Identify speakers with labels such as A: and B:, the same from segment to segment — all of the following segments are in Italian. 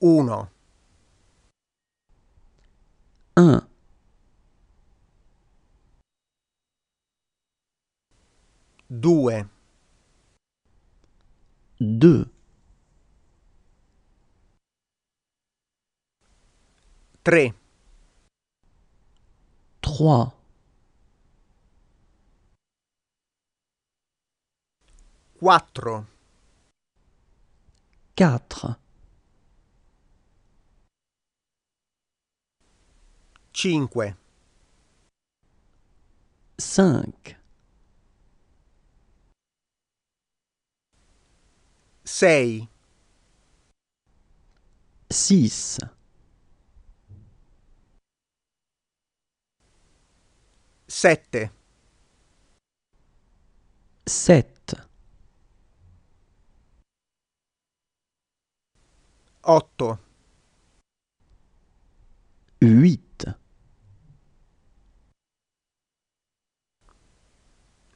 A: 1 1 2 2 3 3 4
B: 4 5 5 6
A: 6 7 7 8 8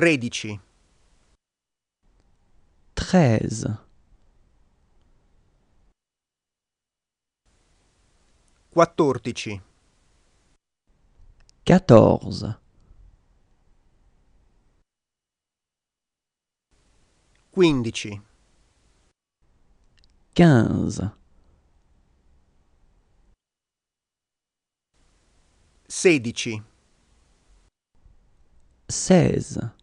B: Tredici. Treize.
A: Quattordici.
B: Quatorze.
A: Quindici.
B: Quinze.
A: Sedici.
B: Seize.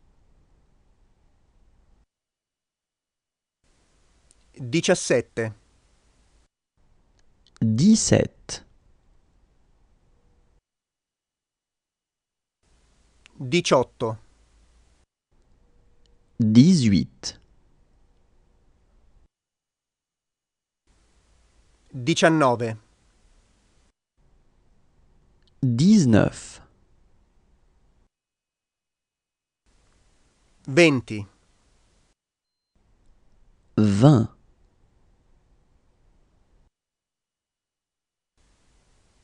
A: Diciassette.
B: Dix-sept.
A: Diciotto.
B: Dix-huit.
A: Diciannove.
B: Dix-neuf. Venti. Vingt.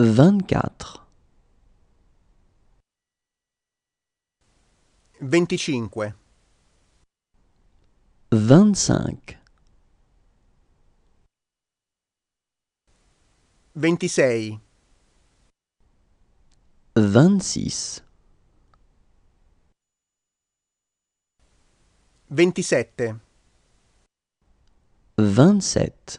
B: vingt-quatre.
A: 25
B: Vingt-cinq.
A: Vingt-six.
B: Vingt-six. Vingt-sept.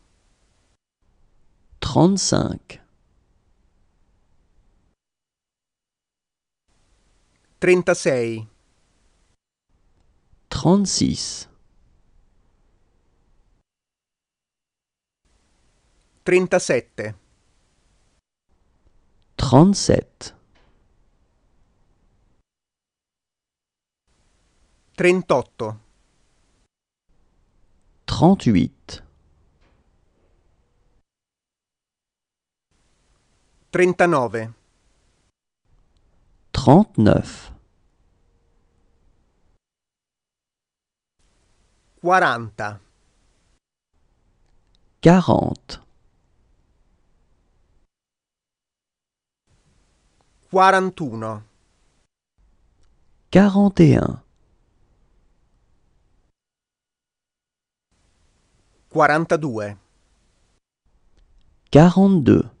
B: 35
A: 36
B: 36
A: 37
B: 37
A: 38
B: 38
A: 39
B: 39
A: 40
B: 40 41
A: 41 42
B: 42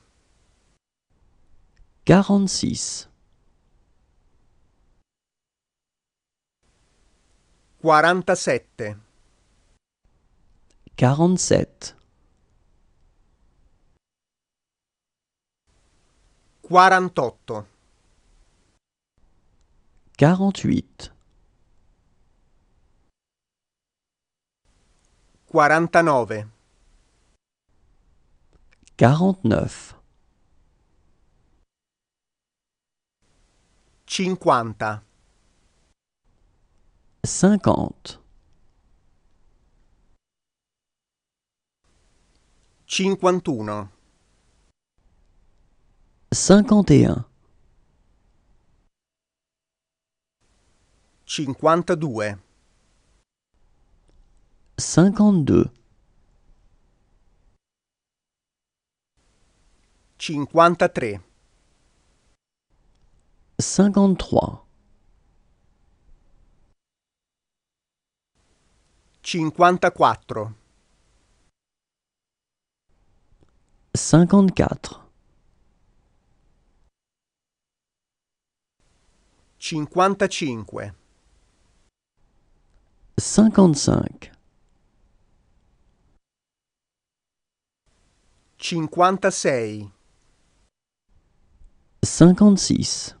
B: Quarante-six. quarante Quaranta-sept.
A: Quarante-sept.
B: Quarante-huit.
A: Quarante-neuf.
B: Quarante-neuf.
A: cinquanta
B: cinquante
A: cinquantuno
B: cinquante
A: un cinquantadue
B: cinquantdue
A: cinquantatré
B: cinquantatré.
A: Cinquantaquattro.
B: Cinquantaquattro.
A: Cinquantacinque.
B: Cinquantacinque.
A: Cinquantasei.
B: Cinquantasei.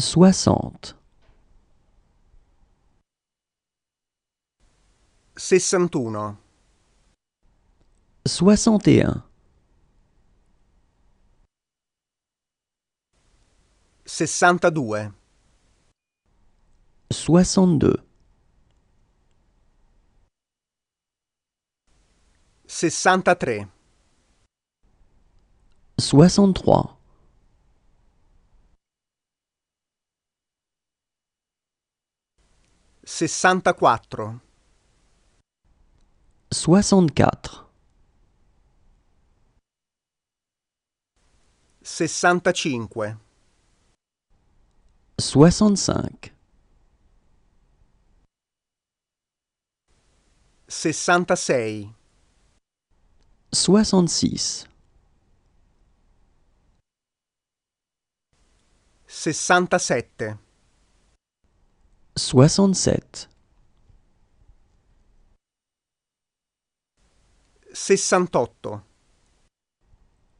B: soixante.
A: Sessantuno.
B: Soixante et un.
A: soixante-deux
B: Soixante-deux.
A: soixante-trois
B: Soixante-trois.
A: Sessantaquattro.
B: Soixante-quatre.
A: Sessantacinque.
B: Soixante-cinq.
A: Sessantasei.
B: Soixante-six.
A: Sessantasette.
B: soixante-sept.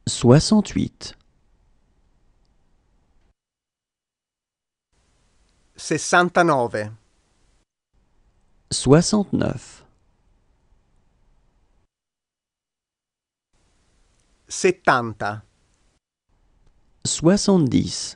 B: Soixante-huit.
A: Seixante-neuf.
B: Soixante-neuf. Soixante-dix.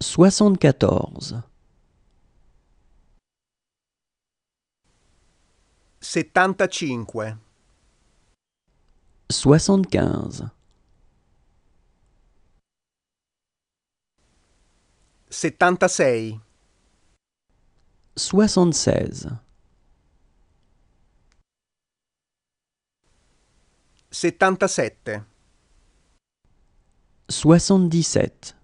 B: 74
A: 75
B: 75
A: 76 76 77
B: 77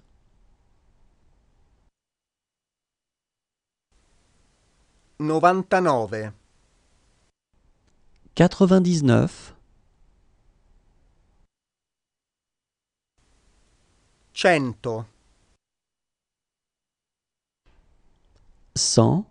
A: 99
B: 99
A: 100
B: 100